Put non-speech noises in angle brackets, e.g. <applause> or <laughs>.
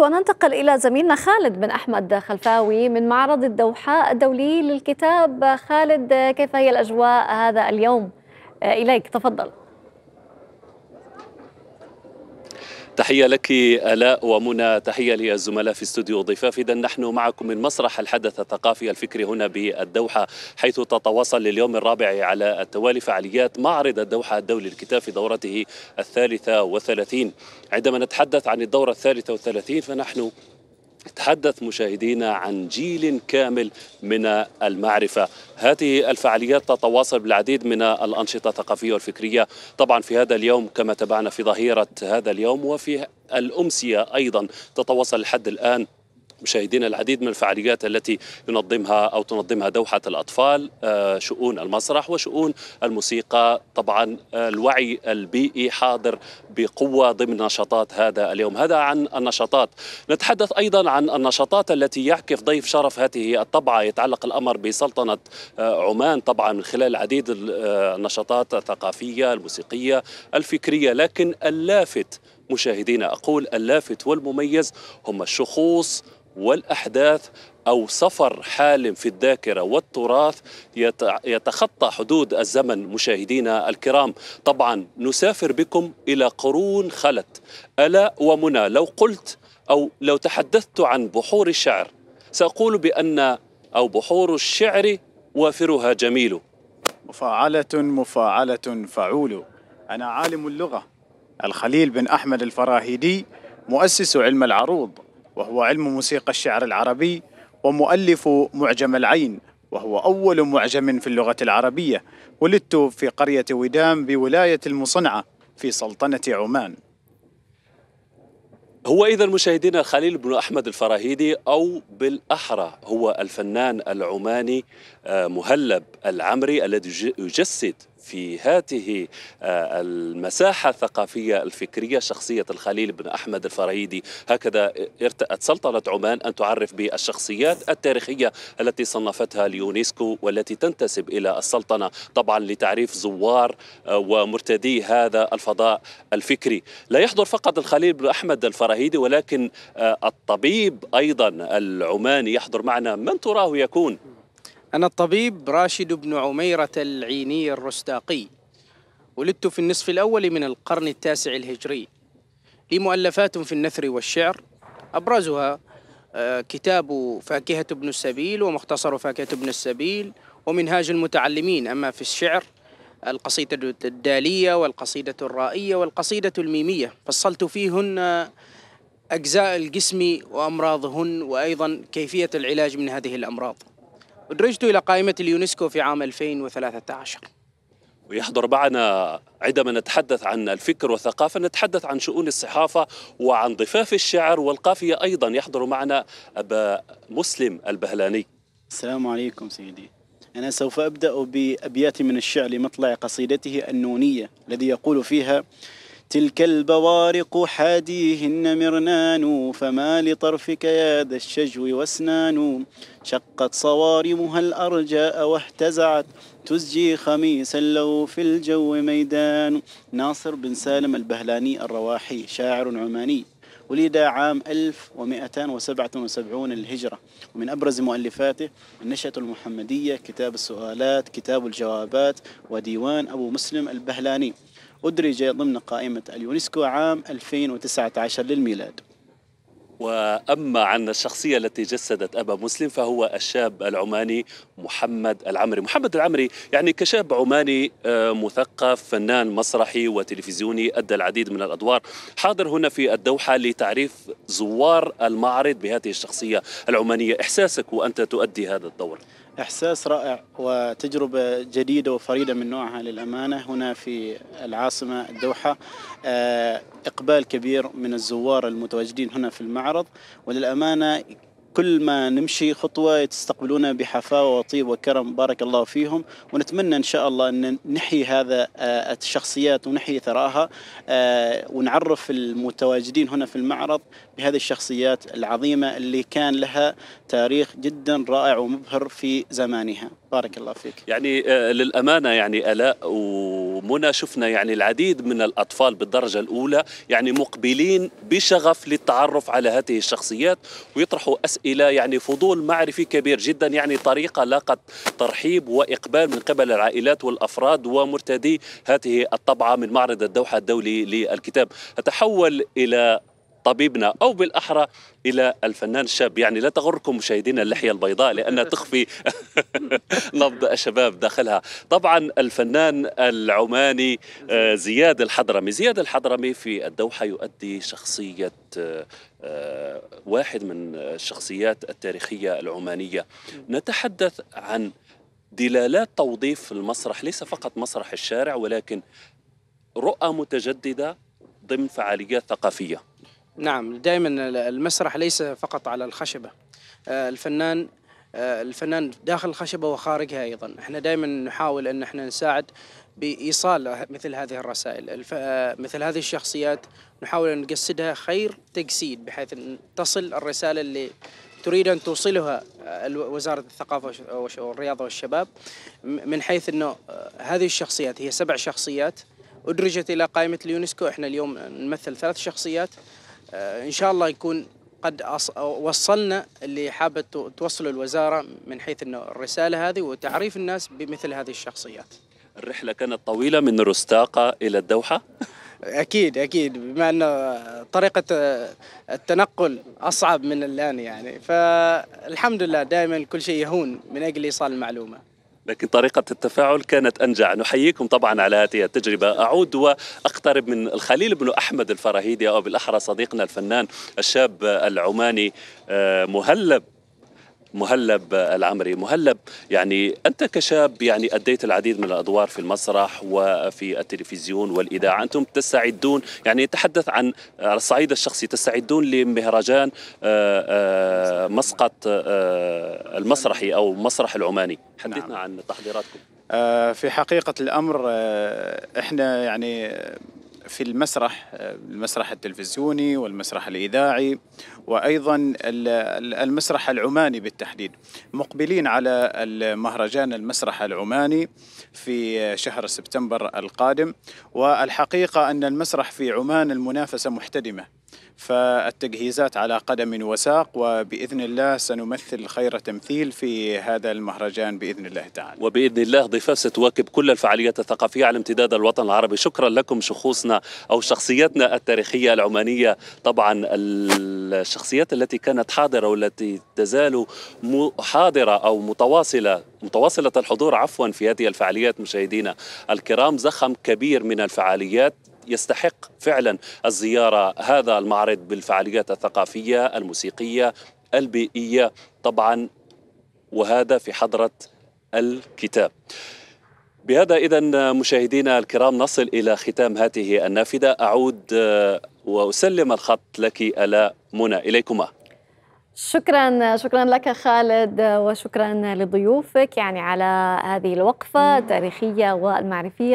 وننتقل إلى زميلنا خالد بن أحمد خلفاوي من معرض الدوحة الدولي للكتاب خالد كيف هي الأجواء هذا اليوم إليك تفضل تحية لك آلاء ومنى تحية للزملاء في استوديو ضفاف إذا نحن معكم من مسرح الحدث الثقافي الفكري هنا بالدوحة حيث تتواصل لليوم الرابع على التوالي فعاليات معرض الدوحة الدولي للكتاب في دورته الثالثة وثلاثين عندما نتحدث عن الدورة الثالثة والثلاثين فنحن تحدث مشاهدينا عن جيل كامل من المعرفة هذه الفعاليات تتواصل بالعديد من الأنشطة الثقافية والفكرية طبعا في هذا اليوم كما تابعنا في ظهيرة هذا اليوم وفي الأمسية أيضا تتواصل لحد الآن مشاهدينا العديد من الفعاليات التي ينظمها أو تنظمها دوحة الأطفال آه، شؤون المسرح وشؤون الموسيقى طبعا آه، الوعي البيئي حاضر بقوة ضمن نشاطات هذا اليوم هذا عن النشاطات نتحدث أيضا عن النشاطات التي يعكف ضيف شرف هذه الطبعة يتعلق الأمر بسلطنة آه، عمان طبعا من خلال العديد النشاطات الثقافية الموسيقية الفكرية لكن اللافت مشاهدينا أقول اللافت والمميز هم الشخوص والأحداث أو سفر حالم في الذاكرة والتراث يتخطى حدود الزمن مشاهدينا الكرام طبعا نسافر بكم إلى قرون خلت ألا ومنى لو قلت أو لو تحدثت عن بحور الشعر سأقول بأن أو بحور الشعر وافرها جميل مفاعلة مفاعلة فعول أنا عالم اللغة الخليل بن أحمد الفراهيدي مؤسس علم العروض وهو علم موسيقى الشعر العربي ومؤلف معجم العين وهو أول معجم في اللغة العربية ولدت في قرية ودام بولاية المصنعة في سلطنة عمان هو إذا مشاهدينا خليل بن أحمد الفراهيدي أو بالأحرى هو الفنان العماني آه، مهلب العمري الذي يجسد في هذه آه، المساحة الثقافية الفكرية شخصية الخليل بن أحمد الفريدي هكذا ارتأت سلطنة عمان أن تعرف بالشخصيات التاريخية التي صنفتها اليونسكو والتي تنتسب إلى السلطنة طبعا لتعريف زوار آه، ومرتدي هذا الفضاء الفكري لا يحضر فقط الخليل بن أحمد الفراهيدي ولكن آه، الطبيب أيضا العماني يحضر معنا من تراه يكون أنا الطبيب راشد بن عميرة العيني الرستاقي ولدت في النصف الأول من القرن التاسع الهجري لي مؤلفات في النثر والشعر أبرزها آه، كتاب فاكهة ابن السبيل ومختصر فاكهة ابن السبيل ومنهاج المتعلمين أما في الشعر القصيدة الدالية والقصيدة الرائية والقصيدة الميمية فصلت فيهن أجزاء الجسم وأمراضهن وأيضا كيفية العلاج من هذه الأمراض أدرجت إلى قائمة اليونسكو في عام 2013 ويحضر معنا عندما نتحدث عن الفكر والثقافة نتحدث عن شؤون الصحافة وعن ضفاف الشعر والقافية أيضا يحضر معنا أبا مسلم البهلاني السلام عليكم سيدي أنا سوف أبدأ بأبيات من الشعر لمطلع قصيدته النونية الذي يقول فيها تلك البوارق حاديهن مرنان فما لطرفك يا ذا الشجو واسنان شقت صوارمها الأرجاء واهتزعت تزجي خميسا له في الجو ميدان ناصر بن سالم البهلاني الرواحي شاعر عماني ولد عام 1277 للهجرة ومن أبرز مؤلفاته النشأة المحمدية كتاب السؤالات كتاب الجوابات وديوان أبو مسلم البهلاني أدرج ضمن قائمة اليونسكو عام 2019 للميلاد واما عن الشخصيه التي جسدت ابا مسلم فهو الشاب العماني محمد العمري، محمد العمري يعني كشاب عماني آه، مثقف، فنان مسرحي وتلفزيوني ادى العديد من الادوار، حاضر هنا في الدوحه لتعريف زوار المعرض بهذه الشخصيه العمانيه، احساسك وانت تؤدي هذا الدور؟ إحساس رائع وتجربة جديدة وفريدة من نوعها للأمانة هنا في العاصمة الدوحة آه، إقبال كبير من الزوار المتواجدين هنا في المعرض وللأمانة كل ما نمشي خطوة يتستقبلونا بحفاوة وطيب وكرم بارك الله فيهم ونتمنى إن شاء الله أن نحيي هذا آه، الشخصيات ونحيي ثراها آه، ونعرف المتواجدين هنا في المعرض بهذه الشخصيات العظيمة اللي كان لها تاريخ جدا رائع ومبهر في زمانها بارك الله فيك يعني آه، للأمانة يعني ألاء ومنى شفنا يعني العديد من الأطفال بالدرجة الأولى يعني مقبلين بشغف للتعرف على هذه الشخصيات ويطرحوا أسئلة الى يعني فضول معرفي كبير جدا يعني طريقه لاقت ترحيب واقبال من قبل العائلات والافراد ومرتدي هذه الطبعه من معرض الدوحه الدولي للكتاب اتحول الى طبيبنا او بالاحرى الى الفنان الشاب يعني لا تغركم مشاهدينا اللحيه البيضاء لانها <laughs> تخفي <laughs> نبض الشباب داخلها طبعا الفنان العماني آه، زياد الحضرمي زياد الحضرمي في الدوحه يؤدي شخصيه آه، آه، واحد من الشخصيات التاريخيه العمانيه نتحدث عن دلالات توظيف المسرح ليس فقط مسرح الشارع ولكن رؤى متجدده ضمن فعاليات ثقافيه نعم دائما المسرح ليس فقط على الخشبة آه، الفنان آه، الفنان داخل الخشبة وخارجها أيضا احنا دائما نحاول أن احنا نساعد بإيصال مثل هذه الرسائل آه، مثل هذه الشخصيات نحاول أن نجسدها خير تجسيد بحيث أن تصل الرسالة اللي تريد أن توصلها وزارة الثقافة والرياضة والشباب من حيث أنه هذه الشخصيات هي سبع شخصيات أدرجت إلى قائمة اليونسكو احنا اليوم نمثل ثلاث شخصيات آه، ان شاء الله يكون قد وصلنا اللي حابه توصله الوزاره من حيث انه الرساله هذه وتعريف الناس بمثل هذه الشخصيات. الرحله كانت طويله من رستاقه الى الدوحه؟ اكيد اكيد بما ان طريقه آه، التنقل اصعب من الان يعني فالحمد لله دائما كل شيء يهون من اجل ايصال المعلومه. لكن طريقة التفاعل كانت أنجع نحييكم طبعا على هذه التجربة أعود وأقترب من الخليل بن أحمد الفراهيدي أو بالأحرى صديقنا الفنان الشاب العماني آه، مهلب مهلب العمري مهلب يعني أنت كشاب يعني أديت العديد من الأدوار في المسرح وفي التلفزيون والإذاعة أنتم تستعدون يعني تحدث عن الصعيد الشخصي تستعدون لمهرجان آه، آه، مسقط آه، المسرحي أو المسرح العماني حدثنا نعم. عن تحضيراتكم في حقيقة الأمر إحنا يعني في المسرح المسرح التلفزيوني والمسرح الإذاعي وأيضا المسرح العماني بالتحديد مقبلين على المهرجان المسرح العماني في شهر سبتمبر القادم والحقيقة أن المسرح في عمان المنافسة محتدمة فالتجهيزات على قدم وساق وبإذن الله سنمثل خير تمثيل في هذا المهرجان بإذن الله تعالى وبإذن الله ضفاف ستواكب كل الفعاليات الثقافية على امتداد الوطن العربي شكرا لكم شخوصنا أو شخصياتنا التاريخية العمانية طبعا الشخصيات التي كانت حاضرة والتي تزال حاضرة أو متواصلة متواصلة الحضور عفوا في هذه الفعاليات مشاهدينا الكرام زخم كبير من الفعاليات يستحق فعلا الزياره هذا المعرض بالفعاليات الثقافيه الموسيقيه البيئيه طبعا وهذا في حضره الكتاب. بهذا اذا مشاهدينا الكرام نصل الى ختام هذه النافذه اعود آه، واسلم الخط لك الا منى اليكما. شكرا شكرا لك خالد وشكرا لضيوفك يعني على هذه الوقفه التاريخيه والمعرفيه